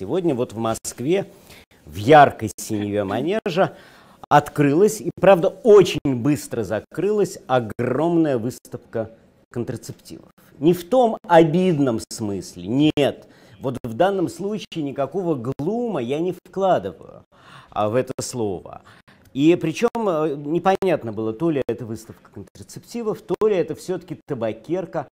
Сегодня вот в Москве в яркой синеве манежа открылась, и правда очень быстро закрылась, огромная выставка контрацептивов. Не в том обидном смысле, нет. Вот в данном случае никакого глума я не вкладываю а, в это слово. И причем э, непонятно было, то ли это выставка контрацептивов, то ли это все-таки табакерка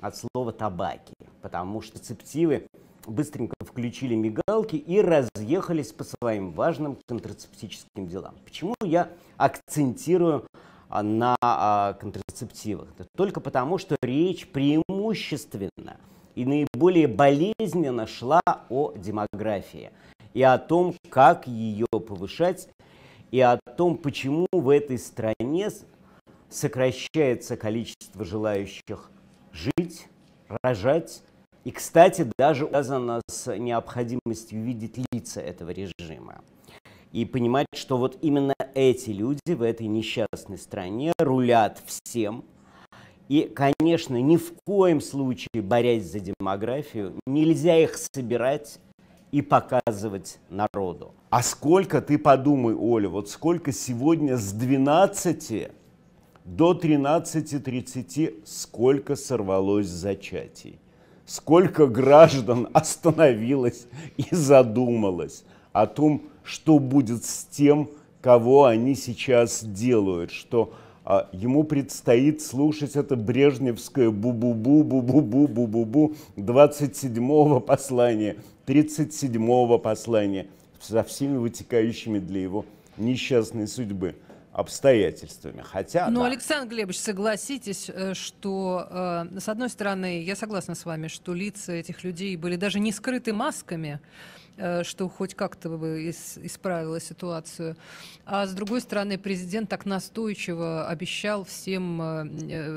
от слова табаки, потому что цептивы быстренько включили мигалки и разъехались по своим важным контрацептическим делам. Почему я акцентирую а, на а, контрацептивах? только потому, что речь преимущественно и наиболее болезненно шла о демографии и о том, как ее повышать, и о том, почему в этой стране сокращается количество желающих жить, рожать, и, кстати, даже связано с необходимостью видеть лица этого режима и понимать, что вот именно эти люди в этой несчастной стране рулят всем. И, конечно, ни в коем случае, борясь за демографию, нельзя их собирать и показывать народу. А сколько, ты подумай, Оля, вот сколько сегодня с 12 до 13.30 сколько сорвалось зачатий? сколько граждан остановилось и задумалось о том, что будет с тем, кого они сейчас делают, что а, ему предстоит слушать это брежневское бу-бу-бу, бу-бу-бу, бу-бу-бу 27-го послания, 37-го послания со всеми вытекающими для его несчастной судьбы обстоятельствами. Хотя, Но ну, да. Александр Глебович, согласитесь, э, что, э, с одной стороны, я согласна с вами, что лица этих людей были даже не скрыты масками, э, что хоть как-то бы из, исправило ситуацию. А с другой стороны, президент так настойчиво обещал всем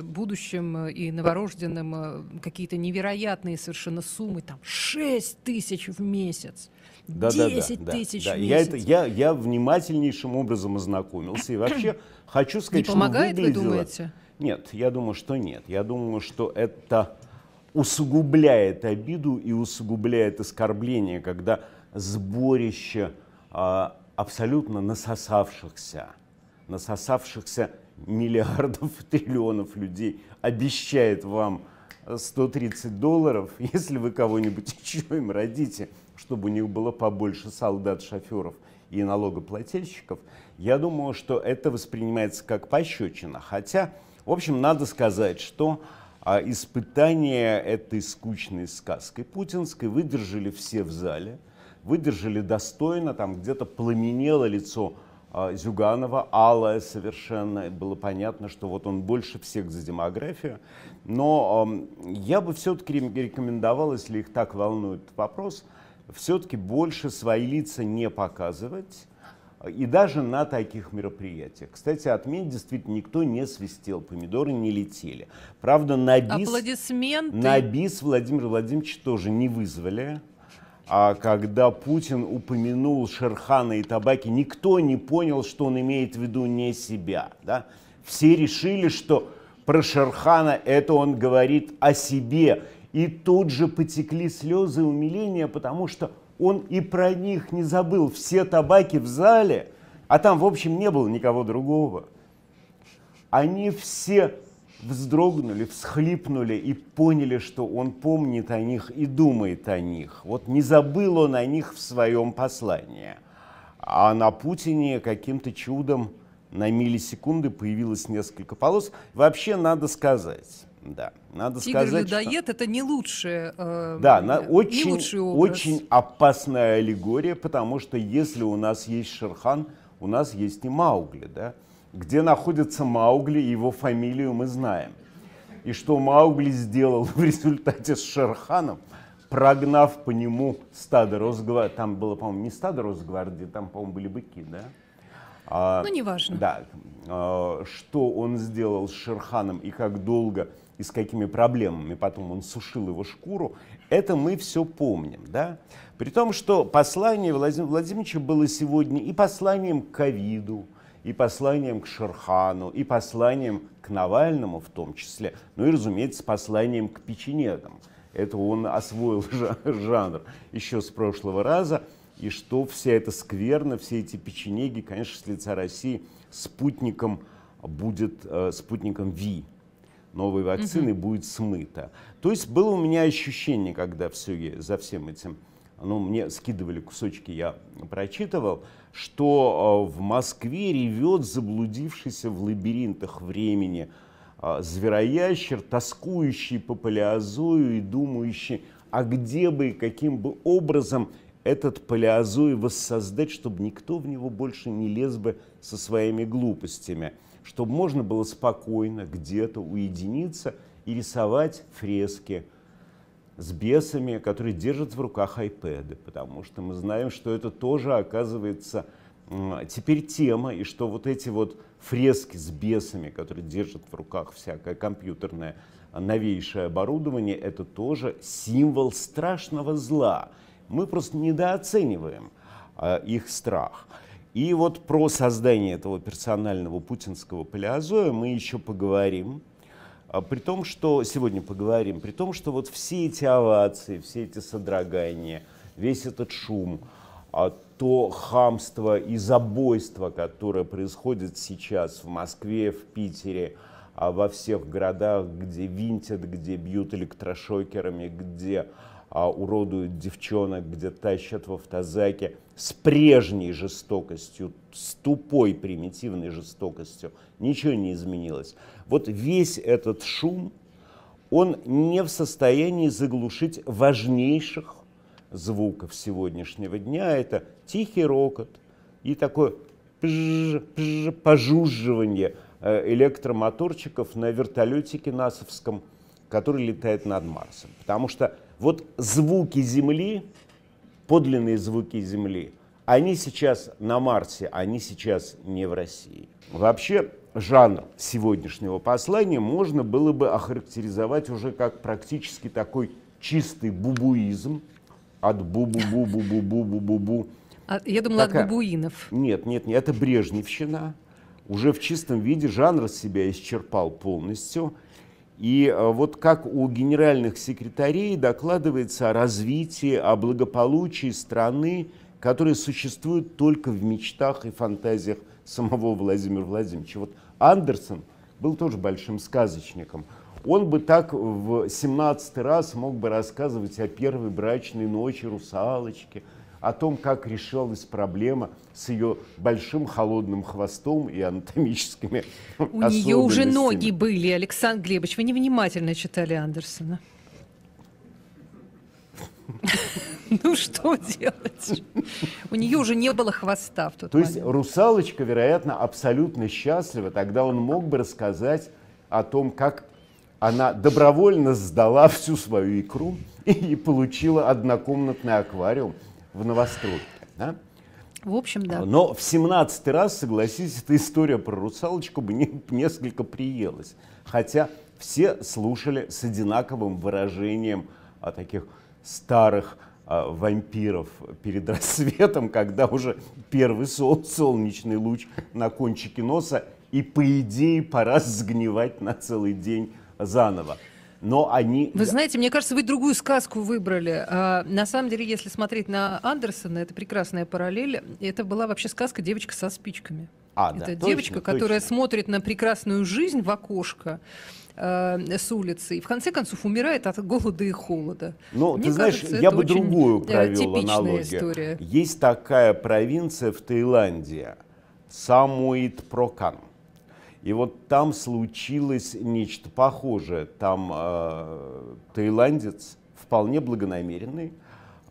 будущим и новорожденным какие-то невероятные совершенно суммы, там 6 тысяч в месяц да, 10 да, тысяч да, да. Я, это, я, я внимательнейшим образом ознакомился. И вообще хочу сказать, Не помогает, что выглядело... вы думаете? Нет, я думаю, что нет. Я думаю, что это усугубляет обиду и усугубляет оскорбление, когда сборище а, абсолютно насосавшихся, насосавшихся миллиардов, триллионов людей обещает вам 130 долларов, если вы кого-нибудь еще им родите, чтобы у них было побольше солдат, шоферов и налогоплательщиков, я думаю, что это воспринимается как пощечина. Хотя, в общем, надо сказать, что а, испытание этой скучной сказкой путинской выдержали все в зале, выдержали достойно, там где-то пламенело лицо а, Зюганова, алая совершенно, было понятно, что вот он больше всех за демографию, но я бы все-таки рекомендовал, если их так волнует вопрос, все-таки больше свои лица не показывать, а, и даже на таких мероприятиях. Кстати, отмен действительно никто не свистел, помидоры не летели. Правда, на бис, Аплодисменты. на бис Владимира Владимировича тоже не вызвали а когда Путин упомянул Шерхана и Табаки, никто не понял, что он имеет в виду не себя. Да? Все решили, что про Шерхана это он говорит о себе. И тут же потекли слезы умиления, потому что он и про них не забыл. Все табаки в зале, а там, в общем, не было никого другого. Они все вздрогнули, всхлипнули и поняли, что он помнит о них и думает о них. Вот не забыл он о них в своем послании. А на Путине каким-то чудом на миллисекунды появилось несколько полос. Вообще надо сказать, да, надо Тигр сказать, людоед что... это не лучшее, э, да, на, очень, не лучший образ. очень опасная аллегория, потому что если у нас есть Шерхан, у нас есть и Маугли, да где находится Маугли его фамилию мы знаем. И что Маугли сделал в результате с Шерханом, прогнав по нему стадо Росгвардии, там было, по-моему, не стадо Росгвардии, там, по-моему, были быки, да? А, ну, неважно. Да. А, что он сделал с Шерханом и как долго, и с какими проблемами потом он сушил его шкуру, это мы все помним, да? При том, что послание Владимира Владимировича было сегодня и посланием к ковиду, и посланием к Шерхану, и посланием к Навальному в том числе, ну и, разумеется, посланием к печенегам. Это он освоил жанр еще с прошлого раза. И что вся эта скверна, все эти печенеги, конечно, с лица России спутником будет, э, спутником ВИ, новой вакцины, угу. будет смыто. То есть было у меня ощущение, когда все, за всем этим ну, мне скидывали кусочки, я прочитывал, что а, в Москве ревет заблудившийся в лабиринтах времени а, звероящер, тоскующий по палеозою и думающий, а где бы и каким бы образом этот палеозой воссоздать, чтобы никто в него больше не лез бы со своими глупостями, чтобы можно было спокойно где-то уединиться и рисовать фрески – с бесами, которые держат в руках айпэды, потому что мы знаем, что это тоже оказывается теперь тема, и что вот эти вот фрески с бесами, которые держат в руках всякое компьютерное а, новейшее оборудование, это тоже символ страшного зла. Мы просто недооцениваем а, их страх. И вот про создание этого персонального путинского палеозоя мы еще поговорим. А при том, что сегодня поговорим, при том, что вот все эти овации, все эти содрогания, весь этот шум, а то хамство и забойство, которое происходит сейчас в Москве, в Питере, а во всех городах, где винтят, где бьют электрошокерами, где а, уродуют девчонок, где тащат в автозаке с прежней жестокостью, с тупой примитивной жестокостью. Ничего не изменилось. Вот весь этот шум, он не в состоянии заглушить важнейших звуков сегодняшнего дня. Это тихий рокот и такое пж -пж пожужживание э, электромоторчиков на вертолете насовском – который летает над Марсом. Потому что вот звуки Земли, подлинные звуки Земли, они сейчас на Марсе, они сейчас не в России. Вообще жанр сегодняшнего послания можно было бы охарактеризовать уже как практически такой чистый бубуизм от бу-бу-бу-бу-бу-бу-бу-бу. А, я думала, Такая... от бубуинов. Нет, нет, нет, это брежневщина. Уже в чистом виде жанр себя исчерпал полностью – и э, вот как у генеральных секретарей докладывается о развитии, о благополучии страны, которые существуют только в мечтах и фантазиях самого Владимира Владимировича. Вот Андерсон был тоже большим сказочником. Он бы так в 17 раз мог бы рассказывать о первой брачной ночи русалочки, о том, как решалась проблема с ее большим холодным хвостом и анатомическими У нее уже ноги были, Александр Глебович. Вы невнимательно читали Андерсона. Ну что делать? У нее уже не было хвоста в тот То есть русалочка, вероятно, абсолютно счастлива. Тогда он мог бы рассказать о том, как она добровольно сдала всю свою икру и получила однокомнатный аквариум в новостройке. Да? В общем, да. Но в 17 раз, согласитесь, эта история про русалочку бы не, несколько приелась. Хотя все слушали с одинаковым выражением о а, таких старых а, вампиров перед рассветом, когда уже первый сол, солнечный луч на кончике носа, и по идее пора сгнивать на целый день заново но они... Вы знаете, мне кажется, вы другую сказку выбрали. А, на самом деле, если смотреть на Андерсона, это прекрасная параллель. Это была вообще сказка «Девочка со спичками». А, это да, девочка, точно, которая точно. смотрит на прекрасную жизнь в окошко э, с улицы и в конце концов умирает от голода и холода. Ну, ты знаешь, кажется, я бы другую э, провел аналогию. История. Есть такая провинция в Таиланде, Самуит Прокан. И вот там случилось нечто похожее. Там э, таиландец, вполне благонамеренный,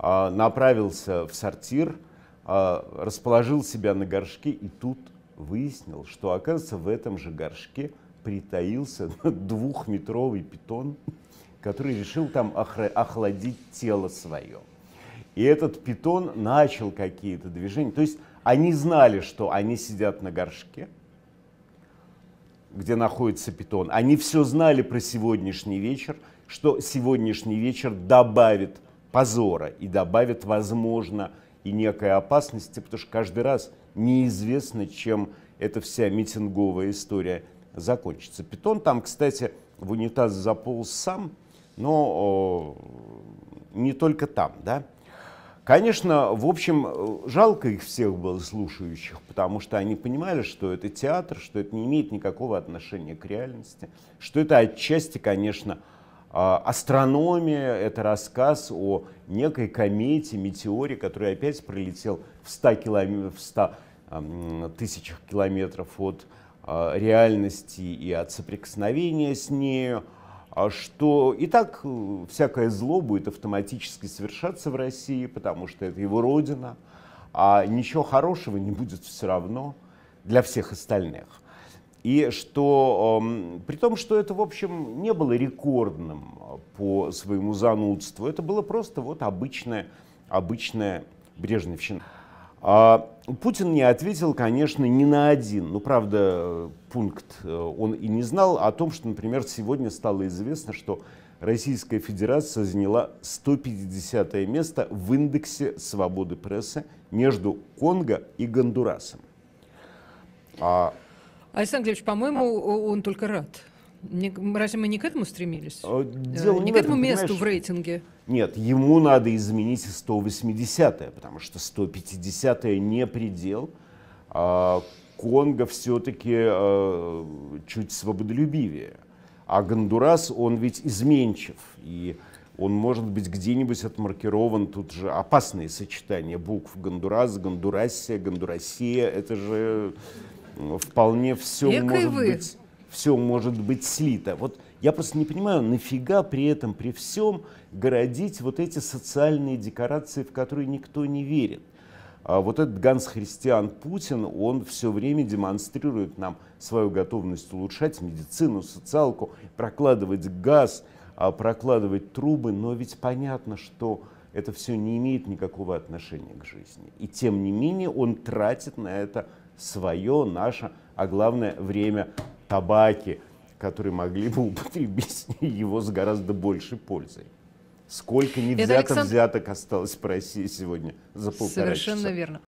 э, направился в сортир, э, расположил себя на горшке и тут выяснил, что оказывается в этом же горшке притаился двухметровый питон, который решил там охладить тело свое. И этот питон начал какие-то движения. То есть они знали, что они сидят на горшке, где находится питон, они все знали про сегодняшний вечер, что сегодняшний вечер добавит позора и добавит, возможно, и некой опасности, потому что каждый раз неизвестно, чем эта вся митинговая история закончится. Питон там, кстати, в унитаз заполз сам, но о, не только там, да. Конечно, в общем, э, жалко их всех было слушающих, потому что они понимали, что это театр, что это не имеет никакого отношения к реальности, что это отчасти, конечно, а, астрономия, это рассказ о некой комете, метеоре, который опять пролетел в 100, километров, в 100 тысячах километров от а, реальности и от соприкосновения с нею. А что и так э, всякое зло будет автоматически совершаться в России, потому что это его родина, а ничего хорошего не будет все равно для всех остальных. И что, эм, при том, что это, в общем, не было рекордным э, по своему занудству, это было просто вот обычная, обычная брежневщина. А, Путин не ответил, конечно, ни на один, ну, правда, пункт э, он и не знал о том, что, например, сегодня стало известно, что Российская Федерация заняла 150 место в индексе свободы прессы между Конго и Гондурасом. А... Александр Глебович, по-моему, он только рад разве мы не к этому стремились? Э, дело э, не, не к этом, этому месту понимаешь? в рейтинге. Нет, ему надо изменить 180-е, потому что 150-е не предел. А Конго все-таки а, э, чуть свободолюбивее. А Гондурас, он ведь изменчив. И он может быть где-нибудь отмаркирован. Тут же опасные сочетания букв. Гондурас, Гондурасия, Гондурасия. Это же ну, вполне все Экой может вы. быть все может быть слито. Вот я просто не понимаю, нафига при этом, при всем городить вот эти социальные декорации, в которые никто не верит. А вот этот Ганс Христиан Путин, он все время демонстрирует нам свою готовность улучшать медицину, социалку, прокладывать газ, а, прокладывать трубы, но ведь понятно, что это все не имеет никакого отношения к жизни. И тем не менее он тратит на это свое, наше, а главное время табаке, которые могли бы употребить его с гораздо большей пользой. Сколько невзяток Александр... взяток осталось в России сегодня за полтора Совершенно часа. верно.